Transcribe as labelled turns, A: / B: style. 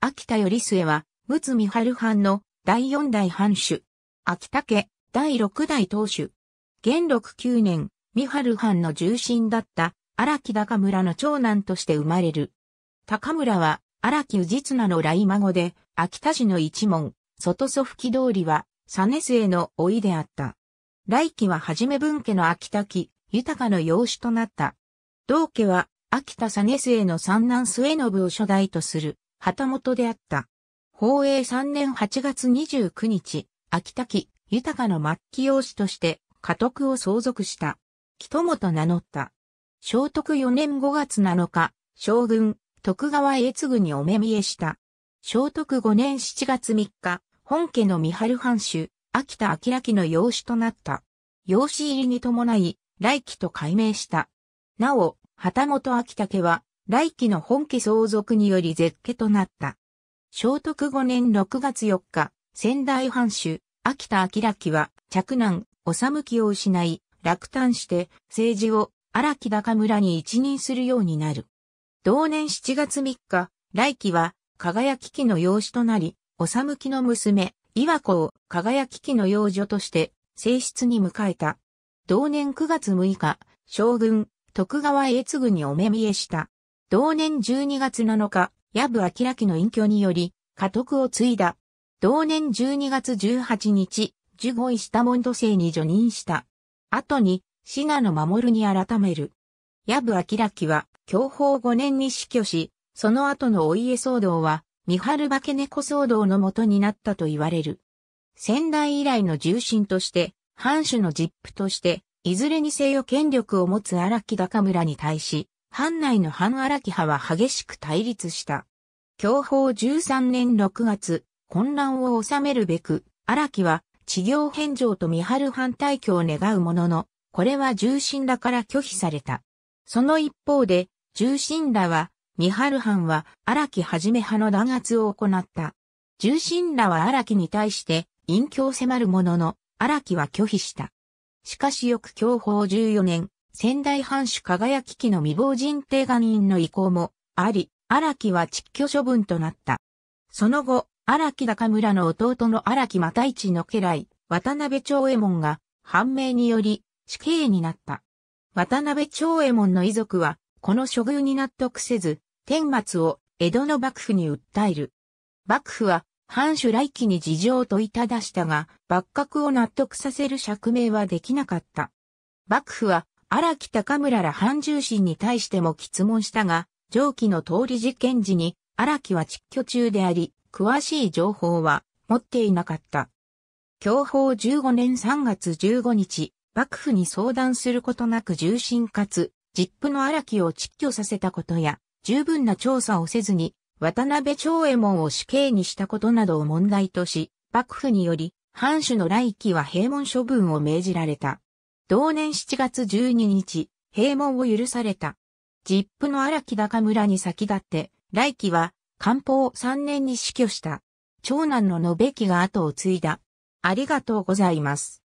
A: 秋田頼末は、陸奥三春藩の第四代藩主。秋田家第六代当主。元禄九年、三春藩の重臣だった荒木高村の長男として生まれる。高村は荒木氏綱の来孫で、秋田市の一門、外祖吹通りは、実末の老いであった。来期は初め分家の秋田木、豊かの養子となった。同家は、秋田実末の三男末信を初代とする。旗本であった。宝永3年8月29日、秋田木、豊の末期養子として、家督を相続した。木友と名乗った。聖徳4年5月7日、将軍、徳川栄次にお目見えした。聖徳5年7月3日、本家の三春藩主、秋田明の養子となった。養子入りに伴い、来期と改名した。なお、旗本秋田家は、来期の本家相続により絶家となった。聖徳5年6月4日、仙台藩主、秋田明期は、嫡男、治木を失い、落胆して政治を荒木高村に一任するようになる。同年7月3日、来期は輝き期の養子となり、治木の娘、岩子を輝き期の養女として正室に迎えた。同年9月6日、将軍、徳川栄次にお目見えした。同年12月7日、矢部明家の隠居により、家督を継いだ。同年12月18日、従五位下門土生に除任した。後に、信濃守に改める。矢部明家は、享保5年に死去し、その後のお家騒動は、三春化け猫騒動の元になったと言われる。先代以来の重臣として、藩主の実父として、いずれにせよ権力を持つ荒木高村に対し、藩内の藩荒木派は激しく対立した。享保13年6月、混乱を収めるべく、荒木は治療返上と三春藩退去を願うものの、これは重臣らから拒否された。その一方で、重臣らは、三春藩は荒木はじめ派の弾圧を行った。重臣らは荒木に対して、隠居を迫るものの、荒木は拒否した。しかしよく享保14年、仙台藩主輝き機の未亡人定願院の意向もあり、荒木は窒居処分となった。その後、荒木高村の弟の荒木又一の家来、渡辺長右衛門が判明により死刑になった。渡辺長右衛門の遺族は、この処遇に納得せず、天末を江戸の幕府に訴える。幕府は、藩主来期に事情と問いただしたが、幕閣を納得させる釈明はできなかった。幕府は、荒木高村ら反重心に対しても質問したが、上記の通り事件時に荒木は実居中であり、詳しい情報は持っていなかった。享保15年3月15日、幕府に相談することなく重心かつ、実父の荒木を窒居させたことや、十分な調査をせずに、渡辺長右衛門を死刑にしたことなどを問題とし、幕府により、藩主の来期は閉門処分を命じられた。同年7月12日、閉門を許された。ジップの荒木高村に先立って、来期は、官報3年に死去した。長男の延べ木が後を継いだ。ありがとうございます。